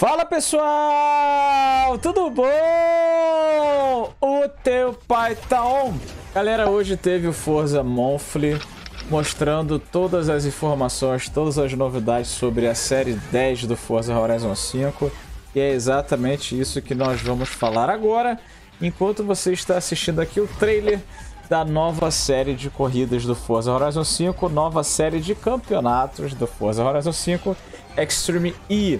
Fala pessoal, tudo bom? O teu pai tá on. Galera, hoje teve o Forza Monthly mostrando todas as informações, todas as novidades sobre a série 10 do Forza Horizon 5. E é exatamente isso que nós vamos falar agora, enquanto você está assistindo aqui o trailer da nova série de corridas do Forza Horizon 5, nova série de campeonatos do Forza Horizon 5 Extreme E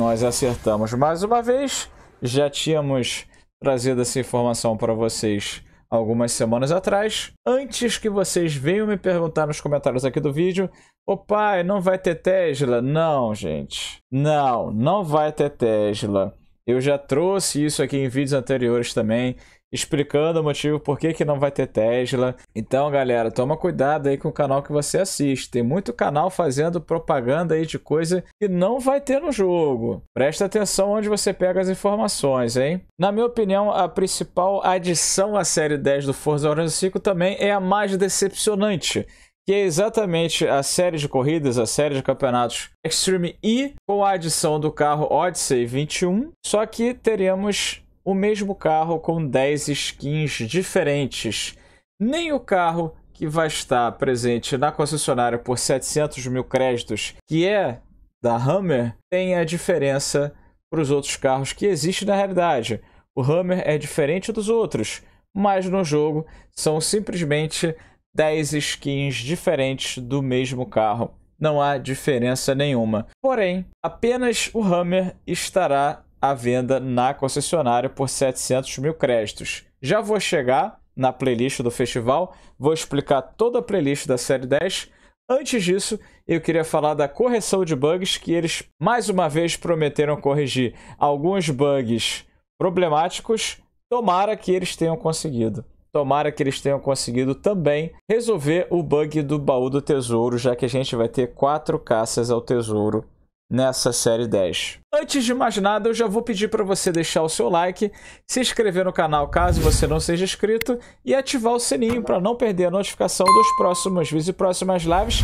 nós acertamos mais uma vez. Já tínhamos trazido essa informação para vocês algumas semanas atrás. Antes que vocês venham me perguntar nos comentários aqui do vídeo, o pai, não vai ter Tesla? Não, gente. Não, não vai ter Tesla. Eu já trouxe isso aqui em vídeos anteriores também explicando o motivo por que, que não vai ter Tesla. Então, galera, toma cuidado aí com o canal que você assiste. Tem muito canal fazendo propaganda aí de coisa que não vai ter no jogo. Presta atenção onde você pega as informações, hein? Na minha opinião, a principal adição à série 10 do Forza Horizon 5 também é a mais decepcionante que é exatamente a série de corridas, a série de campeonatos Extreme E, com a adição do carro Odyssey 21, só que teremos o mesmo carro com 10 skins diferentes. Nem o carro que vai estar presente na concessionária por 700 mil créditos, que é da Hammer, tem a diferença para os outros carros que existem na realidade. O Hammer é diferente dos outros, mas no jogo são simplesmente 10 skins diferentes do mesmo carro. Não há diferença nenhuma. Porém, apenas o Hammer estará à venda na concessionária por 700 mil créditos. Já vou chegar na playlist do festival, vou explicar toda a playlist da série 10. Antes disso, eu queria falar da correção de bugs que eles mais uma vez prometeram corrigir. Alguns bugs problemáticos, tomara que eles tenham conseguido. Tomara que eles tenham conseguido também resolver o bug do baú do tesouro, já que a gente vai ter quatro caças ao tesouro nessa série 10. Antes de mais nada, eu já vou pedir para você deixar o seu like, se inscrever no canal caso você não seja inscrito e ativar o sininho para não perder a notificação dos próximos vídeos e próximas lives.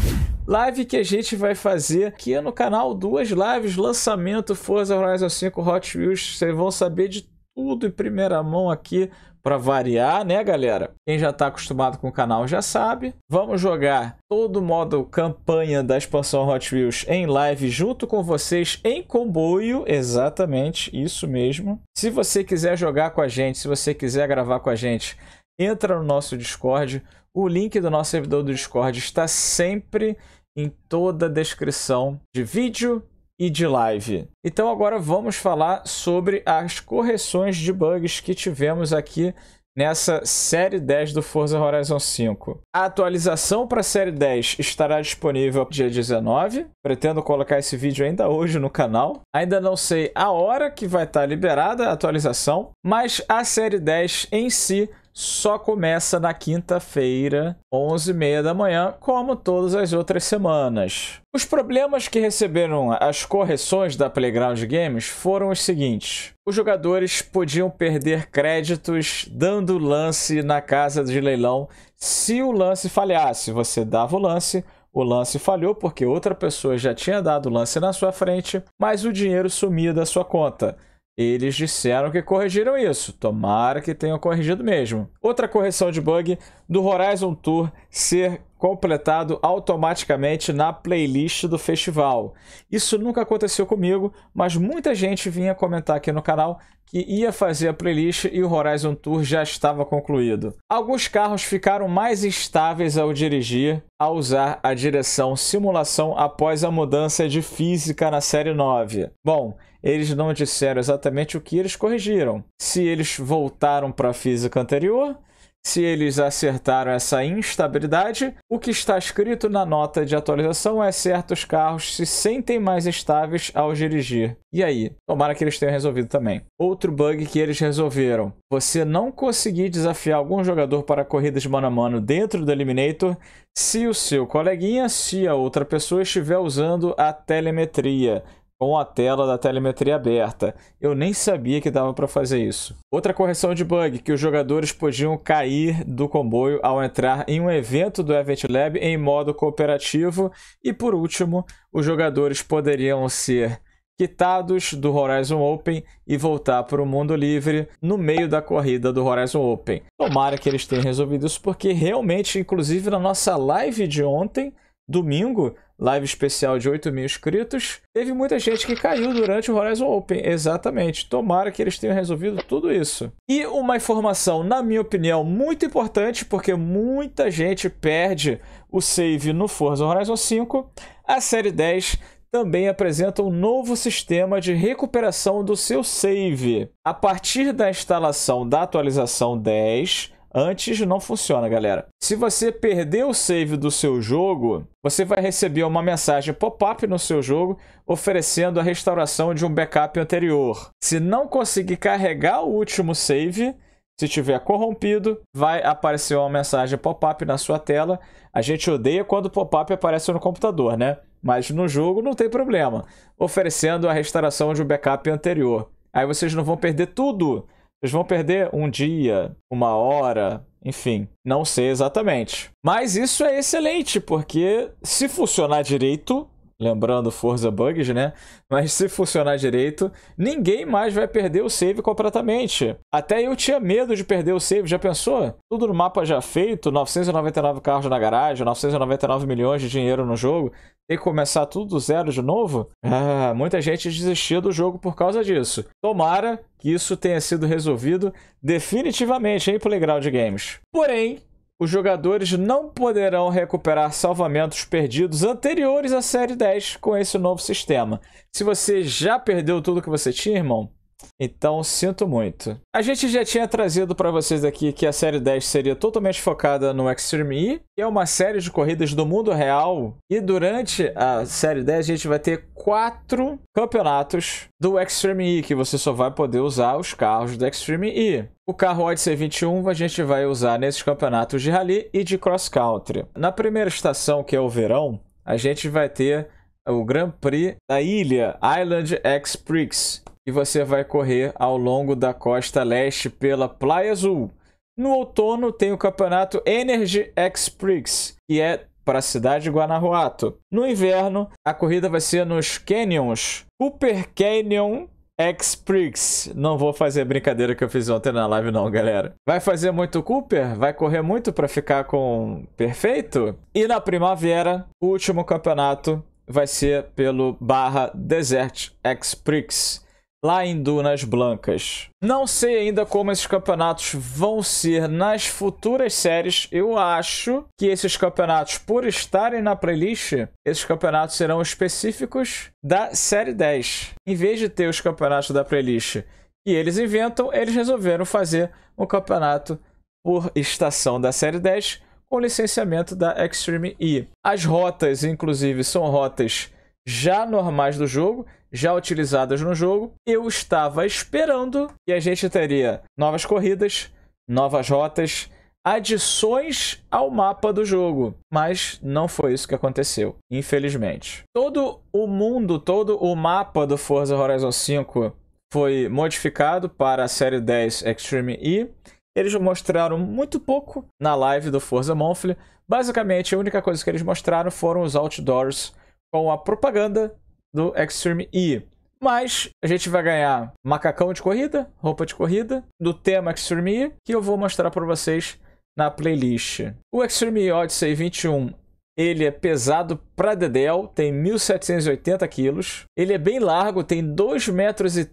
Live que a gente vai fazer aqui no canal, duas lives, lançamento Forza Horizon 5 Hot Wheels, vocês vão saber de tudo em primeira mão aqui para variar, né, galera? Quem já está acostumado com o canal já sabe. Vamos jogar todo o modo campanha da expansão Hot Wheels em live junto com vocês em comboio, exatamente, isso mesmo. Se você quiser jogar com a gente, se você quiser gravar com a gente, entra no nosso Discord. O link do nosso servidor do Discord está sempre em toda a descrição de vídeo e de live. Então agora vamos falar sobre as correções de bugs que tivemos aqui nessa série 10 do Forza Horizon 5. A atualização para a série 10 estará disponível dia 19. Pretendo colocar esse vídeo ainda hoje no canal. Ainda não sei a hora que vai estar tá liberada a atualização, mas a série 10 em si só começa na quinta-feira, 11h30 da manhã, como todas as outras semanas. Os problemas que receberam as correções da Playground Games foram os seguintes. Os jogadores podiam perder créditos dando lance na casa de leilão se o lance falhasse. Você dava o lance, o lance falhou porque outra pessoa já tinha dado o lance na sua frente, mas o dinheiro sumia da sua conta. Eles disseram que corrigiram isso. Tomara que tenham corrigido mesmo. Outra correção de bug do Horizon Tour ser completado automaticamente na playlist do festival. Isso nunca aconteceu comigo, mas muita gente vinha comentar aqui no canal que ia fazer a playlist e o Horizon Tour já estava concluído. Alguns carros ficaram mais estáveis ao dirigir, ao usar a direção simulação após a mudança de física na série 9. Bom, eles não disseram exatamente o que eles corrigiram. Se eles voltaram para a física anterior, se eles acertaram essa instabilidade, o que está escrito na nota de atualização é certos carros se sentem mais estáveis ao dirigir. E aí? Tomara que eles tenham resolvido também. Outro bug que eles resolveram. Você não conseguir desafiar algum jogador para corridas mano a mano dentro do Eliminator se o seu coleguinha, se a outra pessoa estiver usando a telemetria com a tela da telemetria aberta. Eu nem sabia que dava para fazer isso. Outra correção de bug, que os jogadores podiam cair do comboio ao entrar em um evento do Event Lab em modo cooperativo. E por último, os jogadores poderiam ser quitados do Horizon Open e voltar para o mundo livre no meio da corrida do Horizon Open. Tomara que eles tenham resolvido isso, porque realmente, inclusive na nossa live de ontem, domingo, live especial de 8 mil inscritos. Teve muita gente que caiu durante o Horizon Open, exatamente. Tomara que eles tenham resolvido tudo isso. E uma informação, na minha opinião, muito importante, porque muita gente perde o save no Forza Horizon 5, a série 10 também apresenta um novo sistema de recuperação do seu save. A partir da instalação da atualização 10, Antes não funciona, galera. Se você perder o save do seu jogo, você vai receber uma mensagem pop-up no seu jogo oferecendo a restauração de um backup anterior. Se não conseguir carregar o último save, se tiver corrompido, vai aparecer uma mensagem pop-up na sua tela. A gente odeia quando pop-up aparece no computador, né? Mas no jogo não tem problema, oferecendo a restauração de um backup anterior. Aí vocês não vão perder tudo. Eles vão perder um dia, uma hora, enfim, não sei exatamente. Mas isso é excelente, porque se funcionar direito, lembrando Forza Bugs, né? Mas se funcionar direito, ninguém mais vai perder o save completamente. Até eu tinha medo de perder o save, já pensou? Tudo no mapa já feito, 999 carros na garagem, 999 milhões de dinheiro no jogo, tem que começar tudo do zero de novo? Ah, muita gente desistia do jogo por causa disso. Tomara que isso tenha sido resolvido definitivamente, hein, Playground Games. Porém, os jogadores não poderão recuperar salvamentos perdidos anteriores à série 10 com esse novo sistema. Se você já perdeu tudo que você tinha, irmão, então, sinto muito. A gente já tinha trazido para vocês aqui que a série 10 seria totalmente focada no Extreme E, que é uma série de corridas do mundo real. E durante a série 10 a gente vai ter quatro campeonatos do Extreme E, que você só vai poder usar os carros do Extreme E. O carro Odyssey 21 a gente vai usar nesses campeonatos de rally e de cross country. Na primeira estação, que é o verão, a gente vai ter o Grand Prix da ilha Island X Prix e você vai correr ao longo da costa leste pela Playa Azul. No outono tem o campeonato Energy X Prix, que é para a cidade de Guanajuato. No inverno, a corrida vai ser nos Canyons, Cooper Canyon X Prix. Não vou fazer a brincadeira que eu fiz ontem na live não, galera. Vai fazer muito Cooper? Vai correr muito para ficar com perfeito? E na primavera, o último campeonato vai ser pelo Barra Desert X Prix lá em Dunas Blancas. Não sei ainda como esses campeonatos vão ser nas futuras séries. Eu acho que esses campeonatos, por estarem na playlist, esses campeonatos serão específicos da série 10. Em vez de ter os campeonatos da playlist e eles inventam, eles resolveram fazer um campeonato por estação da série 10 com licenciamento da Extreme E. As rotas, inclusive, são rotas já normais do jogo já utilizadas no jogo. Eu estava esperando que a gente teria novas corridas, novas rotas, adições ao mapa do jogo, mas não foi isso que aconteceu, infelizmente. Todo o mundo, todo o mapa do Forza Horizon 5 foi modificado para a série 10 Extreme E. Eles mostraram muito pouco na live do Forza Monthly. Basicamente, a única coisa que eles mostraram foram os outdoors com a propaganda do Extreme E. Mas a gente vai ganhar macacão de corrida, roupa de corrida, do tema Extreme E, que eu vou mostrar para vocês na playlist. O Extreme E Odyssey 21 ele é pesado pra dedéu, tem 1.780 quilos. Ele é bem largo, tem 2,30 metros e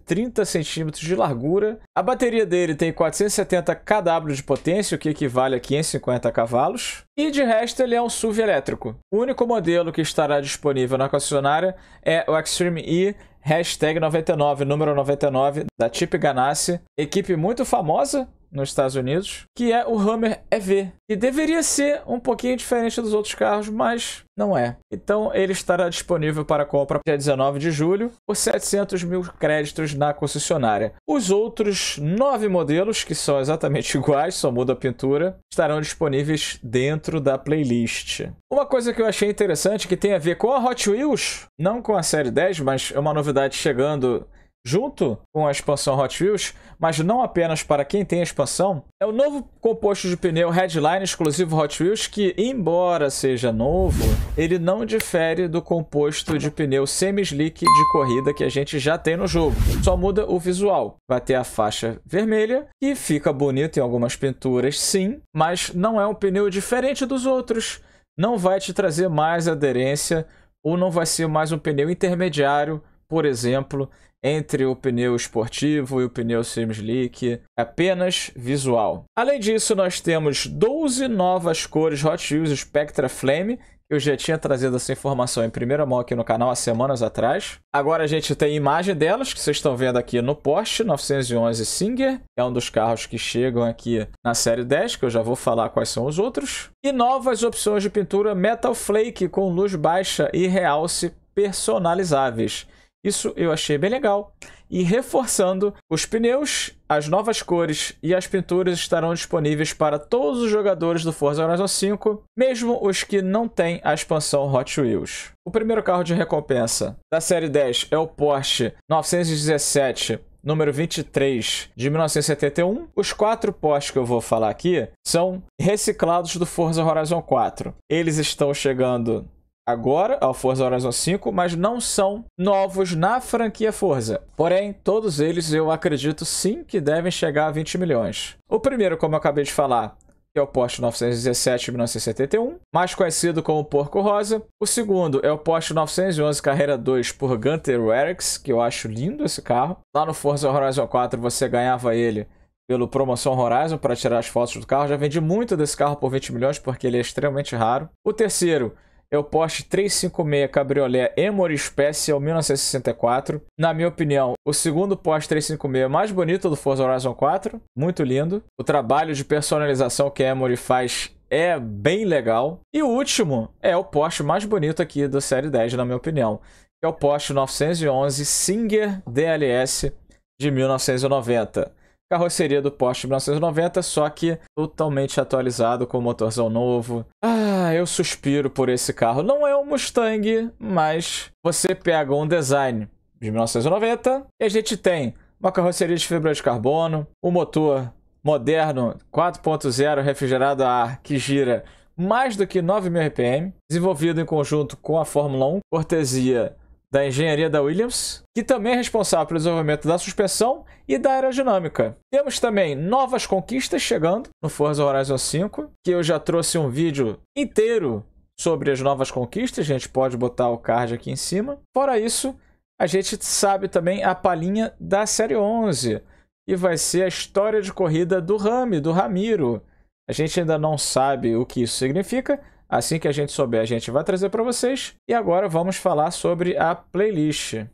centímetros de largura. A bateria dele tem 470 kW de potência, o que equivale a 550 cavalos. E de resto ele é um SUV elétrico. O único modelo que estará disponível na concessionária é o Extreme E hashtag 99, número 99, da Tip Ganassi. Equipe muito famosa nos Estados Unidos, que é o Hammer EV, que deveria ser um pouquinho diferente dos outros carros, mas não é. Então ele estará disponível para compra dia 19 de julho por 700 mil créditos na concessionária. Os outros nove modelos, que são exatamente iguais, só muda a pintura, estarão disponíveis dentro da playlist. Uma coisa que eu achei interessante que tem a ver com a Hot Wheels, não com a série 10, mas é uma novidade chegando junto com a expansão Hot Wheels, mas não apenas para quem tem a expansão, é o novo composto de pneu Headline exclusivo Hot Wheels que, embora seja novo, ele não difere do composto de pneu semi-slick de corrida que a gente já tem no jogo. Só muda o visual. Vai ter a faixa vermelha, que fica bonito em algumas pinturas, sim, mas não é um pneu diferente dos outros. Não vai te trazer mais aderência ou não vai ser mais um pneu intermediário, por exemplo, entre o pneu esportivo e o pneu semi-slick, apenas visual. Além disso, nós temos 12 novas cores Hot Wheels Spectra Flame, eu já tinha trazido essa informação em primeira mão aqui no canal há semanas atrás. Agora a gente tem imagem delas, que vocês estão vendo aqui no Porsche 911 Singer. É um dos carros que chegam aqui na série 10, que eu já vou falar quais são os outros. E novas opções de pintura Metal Flake com luz baixa e realce personalizáveis. Isso eu achei bem legal. E reforçando, os pneus, as novas cores e as pinturas estarão disponíveis para todos os jogadores do Forza Horizon 5, mesmo os que não têm a expansão Hot Wheels. O primeiro carro de recompensa da série 10 é o Porsche 917 número 23 de 1971. Os quatro postes que eu vou falar aqui são reciclados do Forza Horizon 4. Eles estão chegando agora ao Forza Horizon 5, mas não são novos na franquia Forza. Porém, todos eles eu acredito sim que devem chegar a 20 milhões. O primeiro, como eu acabei de falar, é o Porsche 917 1971, mais conhecido como Porco Rosa. O segundo é o Porsche 911 Carreira 2 por Gunter Werix, que eu acho lindo esse carro. Lá no Forza Horizon 4 você ganhava ele pelo Promoção Horizon para tirar as fotos do carro. Já vendi muito desse carro por 20 milhões porque ele é extremamente raro. O terceiro é o Porsche 356 Cabriolet Emory Special 1964. Na minha opinião, o segundo Porsche 356 mais bonito do Forza Horizon 4, muito lindo. O trabalho de personalização que a Emory faz é bem legal. E o último é o Porsche mais bonito aqui da série 10, na minha opinião, que é o Porsche 911 Singer DLS de 1990 carroceria do Porsche 1990, só que totalmente atualizado com motorzão novo. Ah, eu suspiro por esse carro. Não é um Mustang, mas você pega um design de 1990 e a gente tem uma carroceria de fibra de carbono, um motor moderno 4.0 refrigerado a ar que gira mais do que 9.000 RPM, desenvolvido em conjunto com a Fórmula 1, cortesia da engenharia da Williams, que também é responsável pelo desenvolvimento da suspensão e da aerodinâmica. Temos também novas conquistas chegando no Forza Horizon 5, que eu já trouxe um vídeo inteiro sobre as novas conquistas, a gente pode botar o card aqui em cima. Fora isso, a gente sabe também a palhinha da série 11, que vai ser a história de corrida do Rami, do Ramiro. A gente ainda não sabe o que isso significa, Assim que a gente souber, a gente vai trazer para vocês. E agora vamos falar sobre a playlist.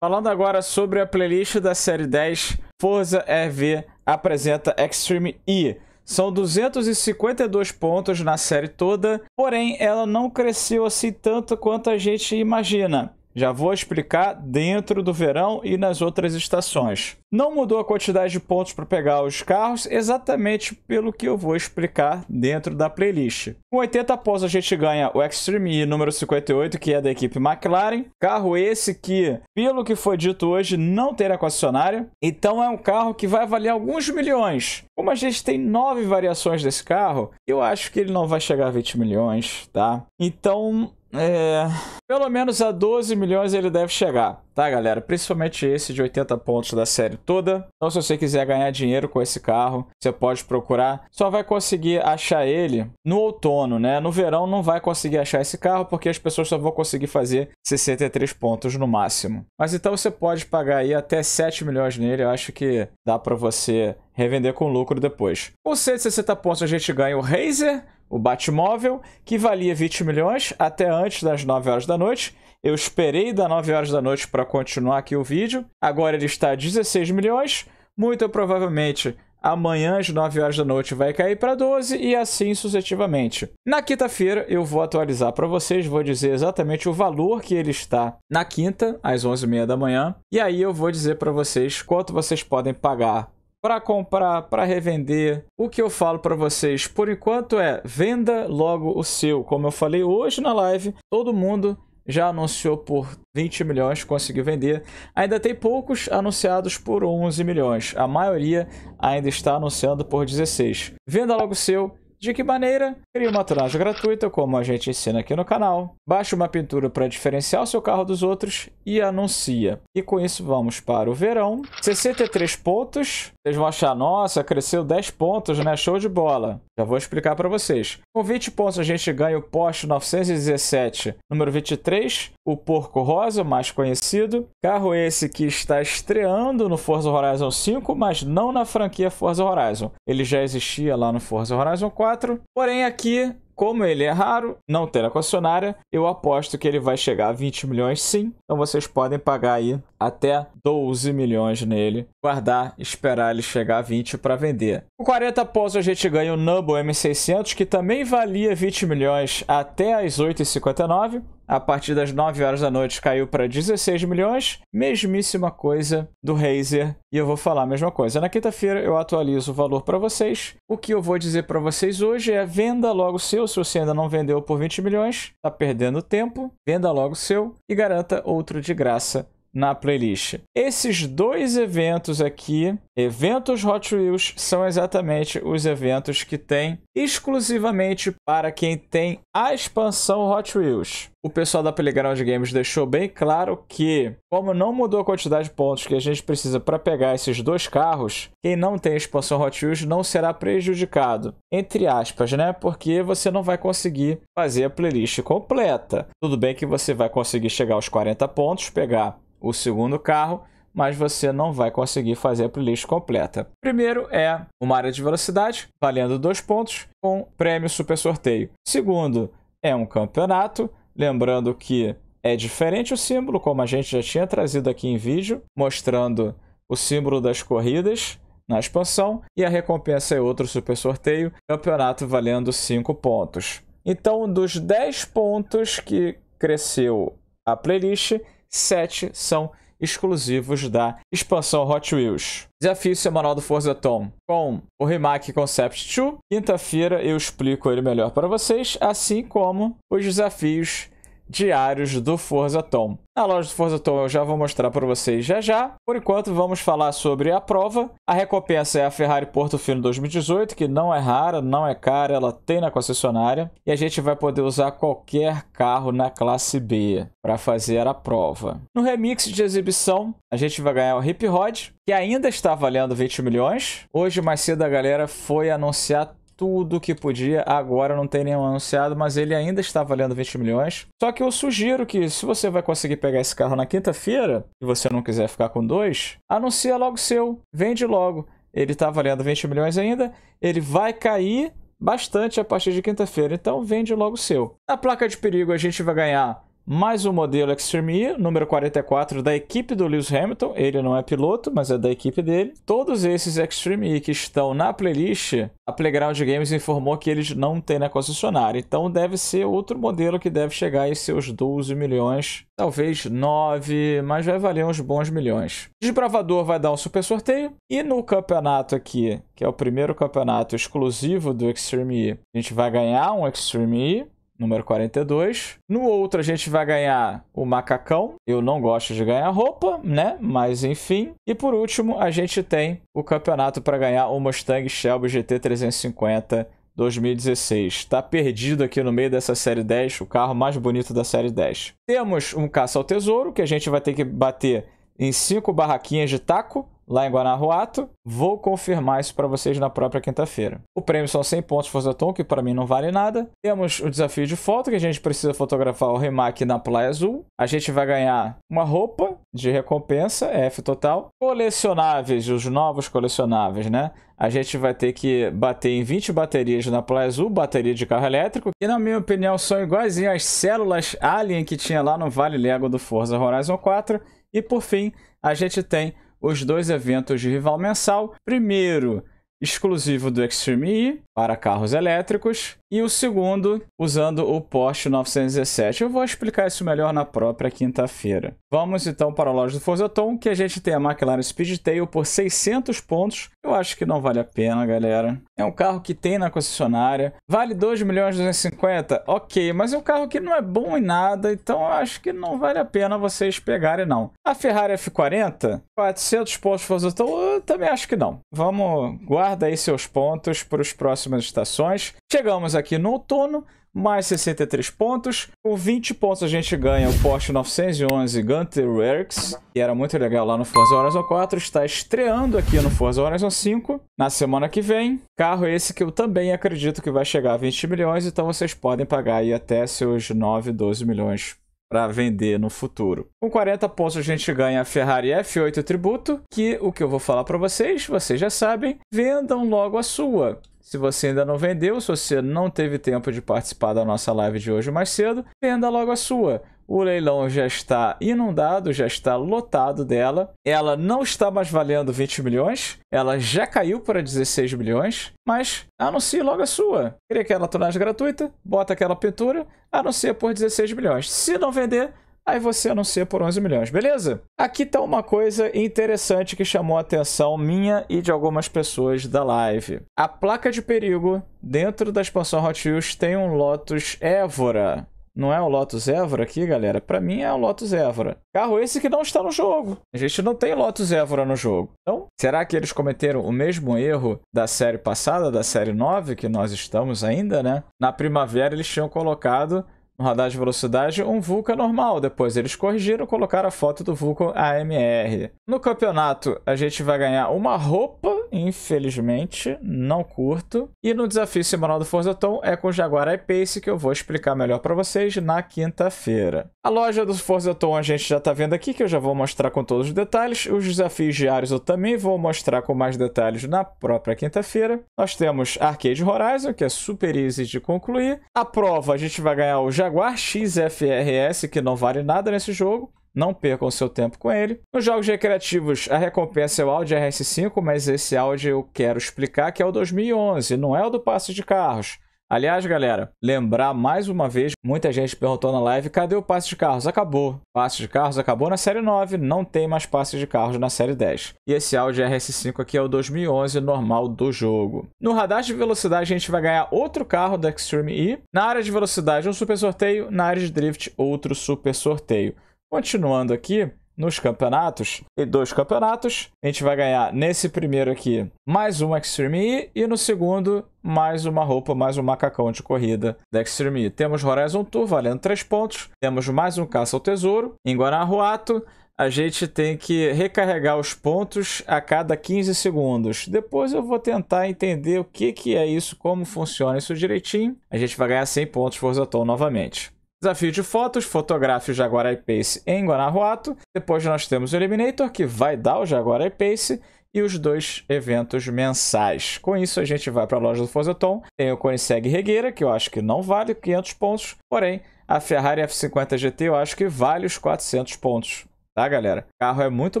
Falando agora sobre a playlist da série 10, Forza RV apresenta Extreme E. São 252 pontos na série toda, porém ela não cresceu assim tanto quanto a gente imagina. Já vou explicar dentro do verão e nas outras estações. Não mudou a quantidade de pontos para pegar os carros, exatamente pelo que eu vou explicar dentro da playlist. Com 80 pontos a gente ganha o Extreme E número 58, que é da equipe McLaren. Carro esse que, pelo que foi dito hoje, não terá concessionária. Então é um carro que vai valer alguns milhões. Como a gente tem nove variações desse carro, eu acho que ele não vai chegar a 20 milhões, tá? Então é... Pelo menos a 12 milhões ele deve chegar, tá, galera? Principalmente esse de 80 pontos da série toda. Então, se você quiser ganhar dinheiro com esse carro, você pode procurar. Só vai conseguir achar ele no outono, né? No verão não vai conseguir achar esse carro, porque as pessoas só vão conseguir fazer 63 pontos no máximo. Mas então você pode pagar aí até 7 milhões nele. Eu acho que dá para você revender com lucro depois. Com 160 pontos a gente ganha o Razer o Batmóvel, que valia 20 milhões até antes das 9 horas da noite. Eu esperei das 9 horas da noite para continuar aqui o vídeo. Agora ele está a 16 milhões. Muito provavelmente amanhã às 9 horas da noite vai cair para 12 e assim sucessivamente. Na quinta-feira eu vou atualizar para vocês, vou dizer exatamente o valor que ele está na quinta às 11h30 da manhã e aí eu vou dizer para vocês quanto vocês podem pagar para comprar, para revender. O que eu falo para vocês por enquanto é venda logo o seu. Como eu falei hoje na live, todo mundo já anunciou por 20 milhões, conseguiu vender. Ainda tem poucos anunciados por 11 milhões. A maioria ainda está anunciando por 16. Venda logo o seu de que maneira? cria uma tonagem gratuita, como a gente ensina aqui no canal. baixa uma pintura para diferenciar o seu carro dos outros e anuncia. E com isso vamos para o verão. 63 pontos. Vocês vão achar, nossa, cresceu 10 pontos, né? Show de bola. Já vou explicar para vocês. Com 20 pontos a gente ganha o Porsche 917, número 23, o Porco Rosa, o mais conhecido. Carro esse que está estreando no Forza Horizon 5, mas não na franquia Forza Horizon. Ele já existia lá no Forza Horizon 4 4. Porém, aqui, como ele é raro, não tem concessionária, eu aposto que ele vai chegar a 20 milhões sim. Então vocês podem pagar aí até 12 milhões nele, guardar, esperar ele chegar a 20 para vender. Com 40 pontos a gente ganha o Nubble M600, que também valia 20 milhões até as 8 h a partir das 9 horas da noite caiu para 16 milhões, mesmíssima coisa do Razer, e eu vou falar a mesma coisa. Na quinta-feira eu atualizo o valor para vocês. O que eu vou dizer para vocês hoje é venda logo seu, se você ainda não vendeu por 20 milhões, está perdendo tempo, venda logo seu e garanta outro de graça na playlist. Esses dois eventos aqui, eventos Hot Wheels, são exatamente os eventos que tem exclusivamente para quem tem a expansão Hot Wheels. O pessoal da Playground Games deixou bem claro que, como não mudou a quantidade de pontos que a gente precisa para pegar esses dois carros, quem não tem a expansão Hot Wheels não será prejudicado, entre aspas, né? Porque você não vai conseguir fazer a playlist completa. Tudo bem que você vai conseguir chegar aos 40 pontos, pegar o segundo carro, mas você não vai conseguir fazer a playlist completa. Primeiro é uma área de velocidade, valendo dois pontos, com prêmio super sorteio. Segundo é um campeonato, lembrando que é diferente o símbolo, como a gente já tinha trazido aqui em vídeo, mostrando o símbolo das corridas na expansão, e a recompensa é outro super sorteio, campeonato valendo cinco pontos. Então, dos 10 pontos que cresceu a playlist, 7 são exclusivos da expansão Hot Wheels. Desafio semanal do Forza Tom com o Remake Concept 2. Quinta-feira eu explico ele melhor para vocês, assim como os desafios diários do Forza Tom. Na loja do Forza Tom eu já vou mostrar para vocês já já. Por enquanto, vamos falar sobre a prova. A recompensa é a Ferrari Portofino 2018, que não é rara, não é cara, ela tem na concessionária. E a gente vai poder usar qualquer carro na classe B para fazer a prova. No remix de exibição, a gente vai ganhar o Hip Rod, que ainda está valendo 20 milhões. Hoje, mais cedo, a galera foi anunciar tudo que podia. Agora não tem nenhum anunciado, mas ele ainda está valendo 20 milhões. Só que eu sugiro que se você vai conseguir pegar esse carro na quinta-feira e você não quiser ficar com dois, anuncia logo seu, vende logo. Ele está valendo 20 milhões ainda, ele vai cair bastante a partir de quinta-feira, então vende logo seu. Na placa de perigo a gente vai ganhar mais um modelo Extreme E, número 44 da equipe do Lewis Hamilton. Ele não é piloto, mas é da equipe dele. Todos esses Extreme E que estão na playlist, a Playground Games informou que eles não têm na concessionária. Então deve ser outro modelo que deve chegar em seus 12 milhões, talvez 9, mas vai valer uns bons milhões. Desbravador vai dar um super sorteio. E no campeonato aqui, que é o primeiro campeonato exclusivo do Extreme E, a gente vai ganhar um Extreme E número 42. No outro, a gente vai ganhar o macacão. Eu não gosto de ganhar roupa, né? Mas enfim. E por último, a gente tem o campeonato para ganhar o Mustang Shelby GT 350 2016. Está perdido aqui no meio dessa série 10, o carro mais bonito da série 10. Temos um caça ao tesouro, que a gente vai ter que bater em cinco barraquinhas de taco lá em Guanajuato. Vou confirmar isso para vocês na própria quinta-feira. O prêmio são 100 pontos Forza Tom, que para mim não vale nada. Temos o desafio de foto, que a gente precisa fotografar o Rimac na Playa Azul. A gente vai ganhar uma roupa de recompensa, F total. Colecionáveis, os novos colecionáveis, né? A gente vai ter que bater em 20 baterias na Playa Azul, bateria de carro elétrico, E na minha opinião são iguaizinhas às células alien que tinha lá no Vale Lego do Forza Horizon 4. E por fim, a gente tem os dois eventos de rival mensal. Primeiro, exclusivo do Extreme E para carros elétricos, e o segundo usando o Porsche 917. Eu vou explicar isso melhor na própria quinta-feira. Vamos então para a loja do Forza Tom, que a gente tem a McLaren Speedtail por 600 pontos. Eu acho que não vale a pena, galera. É um carro que tem na concessionária. Vale 2 milhões 250? Ok, mas é um carro que não é bom em nada, então eu acho que não vale a pena vocês pegarem, não. A Ferrari F40, 400 pontos Forza Tom, eu também acho que não. Vamos, guarda aí seus pontos para as próximas estações. Chegamos aqui no outono, mais 63 pontos. Com 20 pontos a gente ganha o Porsche 911 Gunter Works, que era muito legal lá no Forza Horizon 4. Está estreando aqui no Forza Horizon 5 na semana que vem. Carro esse que eu também acredito que vai chegar a 20 milhões, então vocês podem pagar aí até seus 9, 12 milhões para vender no futuro. Com 40 pontos a gente ganha a Ferrari F8 Tributo, que o que eu vou falar para vocês, vocês já sabem, vendam logo a sua. Se você ainda não vendeu, se você não teve tempo de participar da nossa live de hoje mais cedo, venda logo a sua. O leilão já está inundado, já está lotado dela. Ela não está mais valendo 20 milhões, ela já caiu para 16 milhões, mas anuncie logo a sua. Cria aquela tonagem gratuita, bota aquela pintura, anuncia por 16 milhões. Se não vender, aí você anuncia por 11 milhões, beleza? Aqui tá uma coisa interessante que chamou a atenção minha e de algumas pessoas da live. A placa de perigo dentro da expansão Hot Wheels tem um Lotus Évora. Não é o Lotus Évora aqui, galera? Para mim é o Lotus Évora. Carro esse que não está no jogo. A gente não tem Lotus Évora no jogo. Então, será que eles cometeram o mesmo erro da série passada, da série 9, que nós estamos ainda, né? Na primavera eles tinham colocado um radar de velocidade, um Vulcan normal. Depois eles corrigiram, colocaram a foto do Vulcan AMR. No campeonato, a gente vai ganhar uma roupa, infelizmente, não curto. E no desafio semanal do Forza Tom é com o Jaguar I-Pace, que eu vou explicar melhor para vocês na quinta-feira. A loja dos Forza Tom a gente já está vendo aqui, que eu já vou mostrar com todos os detalhes. Os desafios diários eu também vou mostrar com mais detalhes na própria quinta-feira. Nós temos Arcade Horizon, que é super easy de concluir. A prova a gente vai ganhar o Jaguar XFRS, que não vale nada nesse jogo não percam seu tempo com ele. Nos jogos recreativos, a recompensa é o Audi RS5, mas esse Audi eu quero explicar que é o 2011, não é o do passe de carros. Aliás, galera, lembrar mais uma vez, muita gente perguntou na live, cadê o passe de carros? Acabou. Passe de carros acabou na série 9, não tem mais passe de carros na série 10. E esse Audi RS5 aqui é o 2011 normal do jogo. No radar de velocidade a gente vai ganhar outro carro da Extreme E. Na área de velocidade um super sorteio, na área de drift outro super sorteio. Continuando aqui, nos campeonatos. E dois campeonatos, a gente vai ganhar nesse primeiro aqui mais um Extreme E e no segundo mais uma roupa, mais um macacão de corrida da Extreme E. Temos Horizon Tour valendo 3 pontos, temos mais um Caça ao Tesouro em Guanajuato, a gente tem que recarregar os pontos a cada 15 segundos. Depois eu vou tentar entender o que, que é isso, como funciona isso direitinho. A gente vai ganhar 100 pontos Forzaton novamente. Desafio de fotos, fotografe o Jaguar I-Pace em Guanajuato. Depois nós temos o Eliminator, que vai dar o Jaguar I-Pace. E os dois eventos mensais. Com isso, a gente vai para a loja do Foseton. Tem o Koenigsegg Regueira, que eu acho que não vale 500 pontos. Porém, a Ferrari F50 GT eu acho que vale os 400 pontos tá, galera? O carro é muito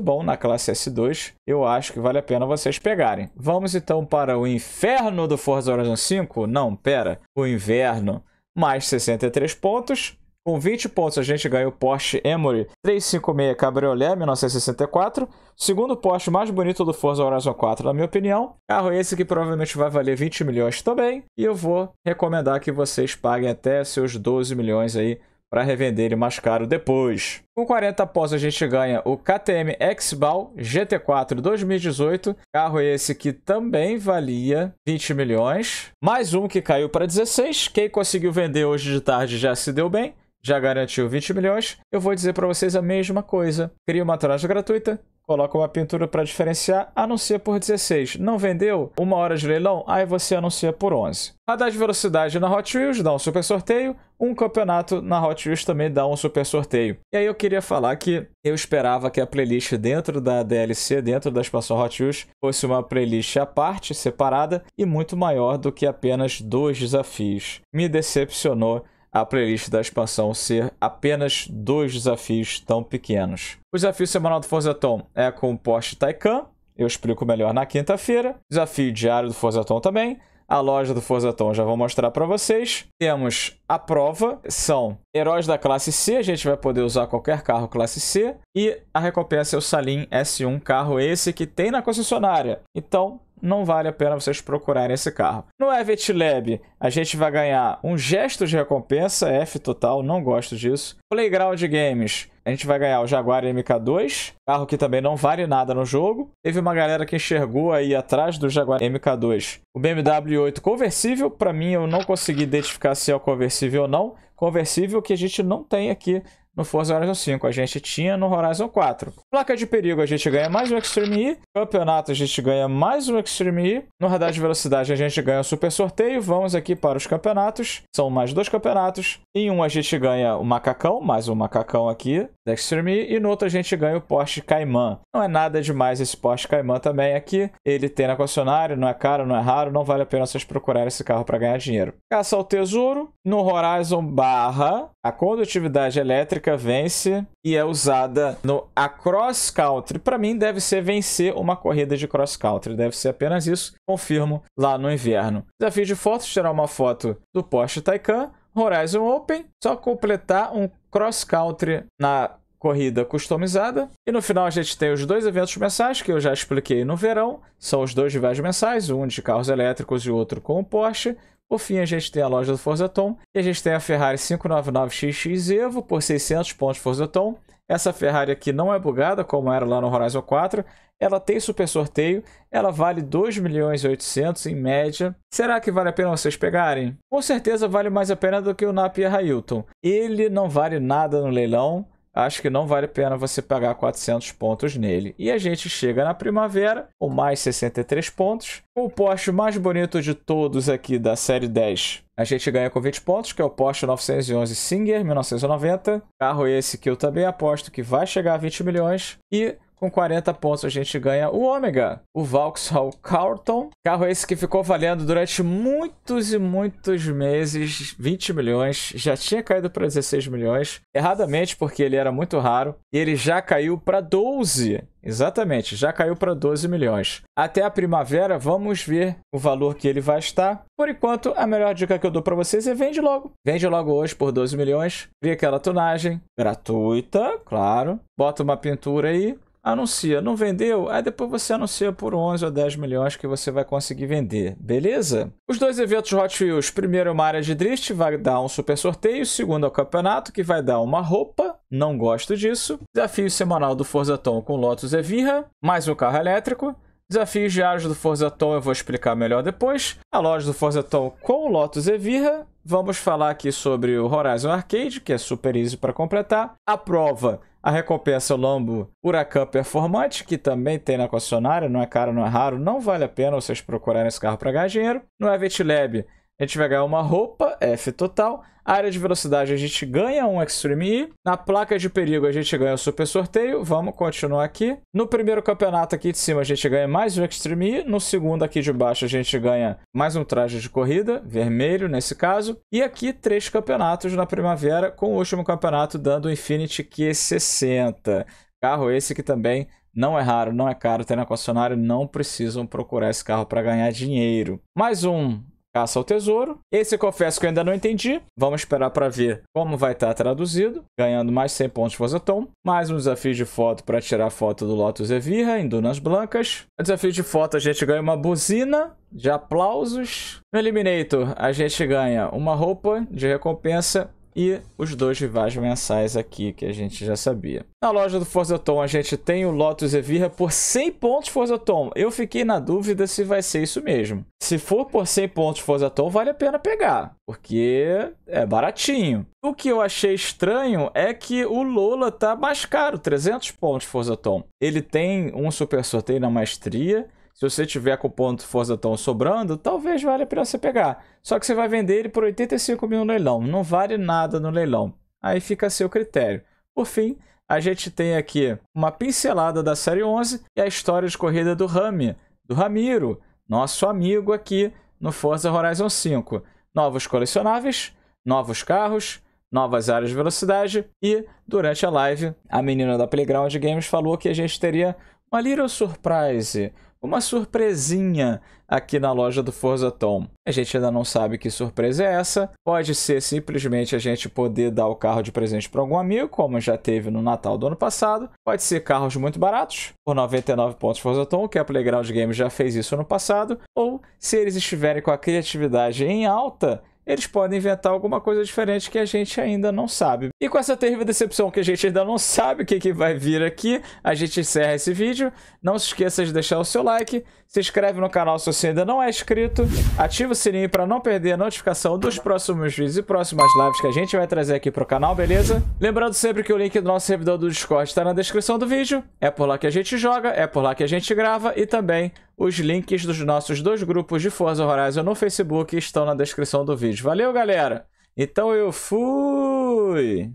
bom na classe S2, eu acho que vale a pena vocês pegarem. Vamos então para o inferno do Forza Horizon 5? Não, pera, o inverno mais 63 pontos. Com 20 pontos, a gente ganha o Porsche Emory 356 Cabriolet 1964. Segundo Porsche mais bonito do Forza Horizon 4, na minha opinião. Carro esse que provavelmente vai valer 20 milhões também. E eu vou recomendar que vocês paguem até seus 12 milhões aí para revender ele mais caro depois. Com 40 após a gente ganha o KTM x ball GT4 2018, carro esse que também valia 20 milhões, mais um que caiu para 16, quem conseguiu vender hoje de tarde já se deu bem, já garantiu 20 milhões, eu vou dizer para vocês a mesma coisa, cria uma troca gratuita, coloca uma pintura para diferenciar, anuncia por 16. Não vendeu? Uma hora de leilão, aí você anuncia por 11. Radar de velocidade na Hot Wheels dá um super sorteio, um campeonato na Hot Wheels também dá um super sorteio. E aí eu queria falar que eu esperava que a playlist dentro da DLC, dentro da expansão Hot Wheels, fosse uma playlist à parte, separada e muito maior do que apenas dois desafios. Me decepcionou a playlist da expansão ser apenas dois desafios tão pequenos. O desafio semanal do Forzaton é com o Porsche Taycan, eu explico melhor na quinta-feira. Desafio diário do Forzaton também a loja do Forzaton. Já vou mostrar para vocês. Temos a prova, são heróis da classe C, a gente vai poder usar qualquer carro classe C. E a recompensa é o Salim S1, carro esse que tem na concessionária. Então, não vale a pena vocês procurarem esse carro. No Evet Lab, a gente vai ganhar um gesto de recompensa, F total, não gosto disso. Playground Games, a gente vai ganhar o Jaguar MK2, carro que também não vale nada no jogo. Teve uma galera que enxergou aí atrás do Jaguar MK2 o BMW 8 conversível. Para mim, eu não consegui identificar se é o conversível ou não. Conversível que a gente não tem aqui no Forza Horizon 5. A gente tinha no Horizon 4. Placa de perigo, a gente ganha mais um Extreme E. Campeonato, a gente ganha mais um Extreme E. No radar de velocidade, a gente ganha o um super sorteio. Vamos aqui para os campeonatos. São mais dois campeonatos. Em um, a gente ganha o macacão, mais um macacão aqui da Extreme E. E no outro, a gente ganha o Porsche Cayman. Não é nada demais esse Porsche Cayman também aqui. Ele tem na concessionária, não é caro, não é raro. Não vale a pena vocês procurarem esse carro para ganhar dinheiro. Caça ao tesouro. No Horizon barra, a condutividade elétrica marca vence e é usada no a cross country. Para mim deve ser vencer uma corrida de cross country, deve ser apenas isso. Confirmo lá no inverno. Desafio de fotos tirar uma foto do Porsche Taycan Horizon Open, só completar um cross country na corrida customizada. E no final a gente tem os dois eventos mensais que eu já expliquei no verão. São os dois rivais mensais, um de carros elétricos e outro com o Porsche. Por fim, a gente tem a loja do Forza Tom e a gente tem a Ferrari 599XX Evo por 600 pontos Forza Tom. Essa Ferrari aqui não é bugada, como era lá no Horizon 4. Ela tem super sorteio, ela vale 2 milhões e 800 em média. Será que vale a pena vocês pegarem? Com certeza vale mais a pena do que o Napier Hilton. Ele não vale nada no leilão, acho que não vale a pena você pagar 400 pontos nele. E a gente chega na primavera, com mais 63 pontos. O poste mais bonito de todos aqui da série 10 a gente ganha com 20 pontos, que é o Porsche 911 Singer 1990. Carro esse que eu também aposto que vai chegar a 20 milhões. E com 40 pontos a gente ganha o Ômega, o Vauxhall Carlton. Carro esse que ficou valendo durante muitos e muitos meses, 20 milhões, já tinha caído para 16 milhões, erradamente porque ele era muito raro, e ele já caiu para 12. Exatamente, já caiu para 12 milhões. Até a primavera, vamos ver o valor que ele vai estar. Por enquanto, a melhor dica que eu dou para vocês é vende logo. Vende logo hoje por 12 milhões, cria aquela tonagem gratuita, claro, bota uma pintura aí, anuncia. Não vendeu? Aí depois você anuncia por 11 ou 10 milhões que você vai conseguir vender, beleza? Os dois eventos Hot Wheels, primeiro é uma área de drift, vai dar um super sorteio. Segundo é o campeonato, que vai dar uma roupa, não gosto disso. Desafio semanal do Forza Tom com Lotus Evira, mais um carro elétrico. Desafios diários do Forza Tom eu vou explicar melhor depois. A loja do Forza Tom com Lotus Evira. Vamos falar aqui sobre o Horizon Arcade, que é super easy para completar. A prova a recompensa Lombo Huracan Performante, que também tem na concessionária, não é caro, não é raro, não vale a pena vocês procurarem esse carro para ganhar dinheiro. No Avet Lab, a gente vai ganhar uma roupa, F total. A área de velocidade a gente ganha um Extreme Na placa de perigo a gente ganha o super sorteio. Vamos continuar aqui. No primeiro campeonato aqui de cima a gente ganha mais um Extreme No segundo aqui de baixo a gente ganha mais um traje de corrida, vermelho nesse caso. E aqui três campeonatos na primavera, com o último campeonato dando o Infinity Q60. Carro esse que também não é raro, não é caro, tem na concessionária, não precisam procurar esse carro para ganhar dinheiro. Mais um Caça ao Tesouro. Esse eu confesso que eu ainda não entendi. Vamos esperar para ver como vai estar tá traduzido. Ganhando mais 100 pontos de toma. Mais um desafio de foto para tirar foto do Lotus Evira em Dunas Blancas. No desafio de foto a gente ganha uma buzina de aplausos. No Eliminator a gente ganha uma roupa de recompensa e os dois rivais mensais aqui que a gente já sabia. Na loja do Tom, a gente tem o Lotus Evira por 100 pontos Tom. Eu fiquei na dúvida se vai ser isso mesmo. Se for por 100 pontos Tom, vale a pena pegar, porque é baratinho. O que eu achei estranho é que o Lola tá mais caro, 300 pontos Tom. Ele tem um super sorteio na maestria se você tiver com o ponto Forza Tom sobrando, talvez valha a pena você pegar. Só que você vai vender ele por 85 mil no leilão. Não vale nada no leilão. Aí fica a seu critério. Por fim, a gente tem aqui uma pincelada da Série 11 e a história de corrida do Rami, do Ramiro, nosso amigo aqui no Forza Horizon 5. Novos colecionáveis, novos carros, novas áreas de velocidade e, durante a live, a menina da Playground Games falou que a gente teria uma little surprise, uma surpresinha aqui na loja do Forza Tom. A gente ainda não sabe que surpresa é essa. Pode ser simplesmente a gente poder dar o carro de presente para algum amigo, como já teve no Natal do ano passado. Pode ser carros muito baratos, por 99 pontos Forza Tom, que a Playground Games já fez isso no passado. Ou se eles estiverem com a criatividade em alta, eles podem inventar alguma coisa diferente que a gente ainda não sabe. E com essa terrível decepção que a gente ainda não sabe o que, que vai vir aqui, a gente encerra esse vídeo. Não se esqueça de deixar o seu like, se inscreve no canal se você ainda não é inscrito, ativa o sininho para não perder a notificação dos próximos vídeos e próximas lives que a gente vai trazer aqui para o canal, beleza? Lembrando sempre que o link do nosso servidor do Discord está na descrição do vídeo, é por lá que a gente joga, é por lá que a gente grava e também os links dos nossos dois grupos de Forza Horizon no Facebook estão na descrição do vídeo. Valeu, galera! Então eu fui!